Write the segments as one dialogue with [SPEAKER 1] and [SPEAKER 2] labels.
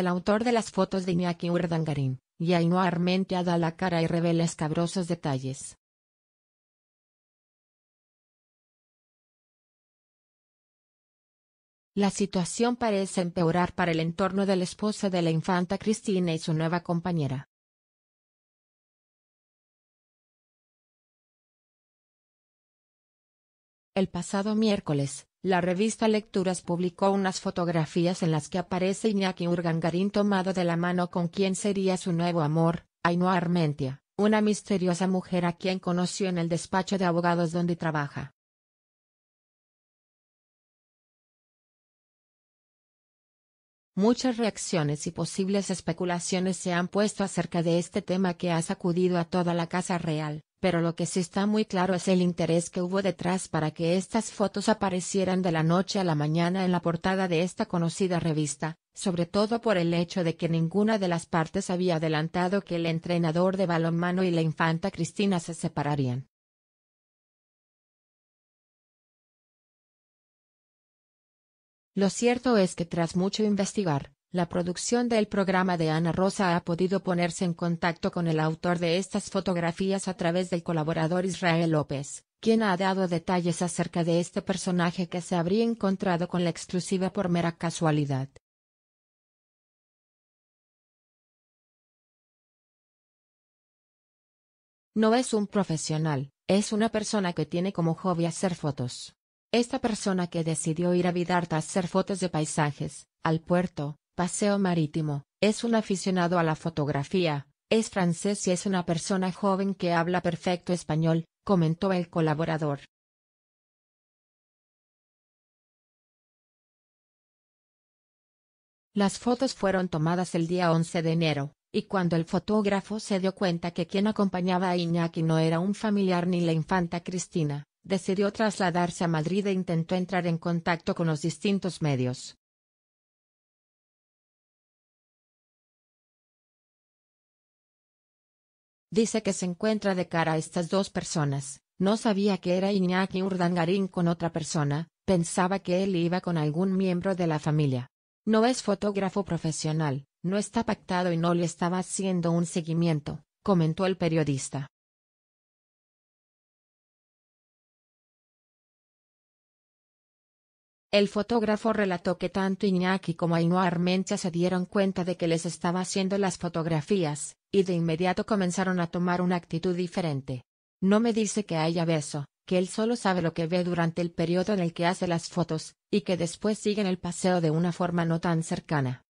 [SPEAKER 1] El autor de las fotos de Iñaki Urdangarín, y Ainhoa Armentia da la cara y revela escabrosos detalles. La situación parece empeorar para el entorno de la esposa de la infanta Cristina y su nueva compañera. El pasado miércoles, la revista Lecturas publicó unas fotografías en las que aparece Iñaki Urgangarín tomado de la mano con quien sería su nuevo amor, Ainhoa Armentia, una misteriosa mujer a quien conoció en el despacho de abogados donde trabaja. Muchas reacciones y posibles especulaciones se han puesto acerca de este tema que ha sacudido a toda la Casa Real pero lo que sí está muy claro es el interés que hubo detrás para que estas fotos aparecieran de la noche a la mañana en la portada de esta conocida revista, sobre todo por el hecho de que ninguna de las partes había adelantado que el entrenador de balonmano y la infanta Cristina se separarían. Lo cierto es que tras mucho investigar, la producción del programa de Ana Rosa ha podido ponerse en contacto con el autor de estas fotografías a través del colaborador Israel López, quien ha dado detalles acerca de este personaje que se habría encontrado con la exclusiva por mera casualidad. No es un profesional, es una persona que tiene como hobby hacer fotos. Esta persona que decidió ir a Vidarte a hacer fotos de paisajes, al puerto, Paseo Marítimo, es un aficionado a la fotografía, es francés y es una persona joven que habla perfecto español, comentó el colaborador. Las fotos fueron tomadas el día 11 de enero, y cuando el fotógrafo se dio cuenta que quien acompañaba a Iñaki no era un familiar ni la infanta Cristina, decidió trasladarse a Madrid e intentó entrar en contacto con los distintos medios. Dice que se encuentra de cara a estas dos personas. No sabía que era Iñaki Urdangarín con otra persona, pensaba que él iba con algún miembro de la familia. No es fotógrafo profesional, no está pactado y no le estaba haciendo un seguimiento, comentó el periodista. El fotógrafo relató que tanto Iñaki como Ainhoa Armencha se dieron cuenta de que les estaba haciendo las fotografías, y de inmediato comenzaron a tomar una actitud diferente. No me dice que haya beso, que él solo sabe lo que ve durante el periodo en el que hace las fotos, y que después siguen el paseo de una forma no tan cercana.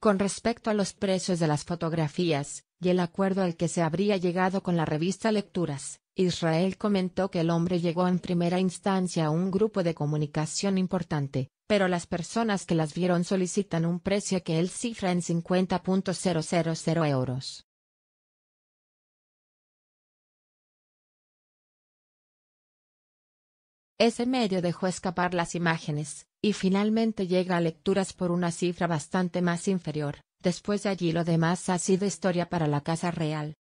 [SPEAKER 1] Con respecto a los precios de las fotografías, y el acuerdo al que se habría llegado con la revista Lecturas, Israel comentó que el hombre llegó en primera instancia a un grupo de comunicación importante, pero las personas que las vieron solicitan un precio que él cifra en 50.000 euros. Ese medio dejó escapar las imágenes, y finalmente llega a lecturas por una cifra bastante más inferior, después de allí lo demás ha sido historia para la Casa Real.